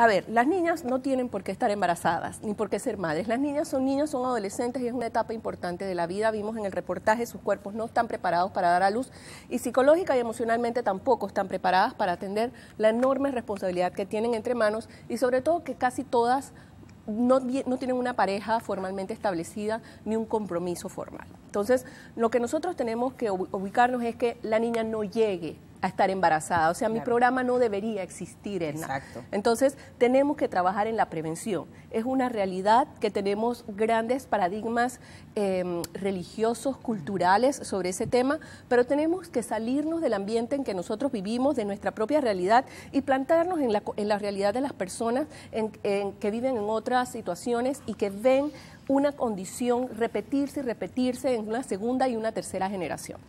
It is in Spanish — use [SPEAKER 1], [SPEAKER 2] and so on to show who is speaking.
[SPEAKER 1] a ver, las niñas no tienen por qué estar embarazadas ni por qué ser madres. Las niñas son niños, son adolescentes y es una etapa importante de la vida. Vimos en el reportaje, sus cuerpos no están preparados para dar a luz y psicológica y emocionalmente tampoco están preparadas para atender la enorme responsabilidad que tienen entre manos y sobre todo que casi todas no, no, tienen una pareja formalmente establecida ni un compromiso formal. Entonces, lo que nosotros tenemos que ubicarnos es que la niña no llegue a estar embarazada. O sea, mi programa no debería existir, en Exacto. Entonces, tenemos que trabajar en la prevención. Es una realidad que tenemos grandes paradigmas em, religiosos, culturales sobre ese tema, pero tenemos que salirnos del ambiente en que nosotros vivimos, de nuestra propia realidad y plantarnos en la, en la realidad de las personas en, que viven en otras situaciones y que ven una condición repetirse y repetirse en una segunda y una tercera generación.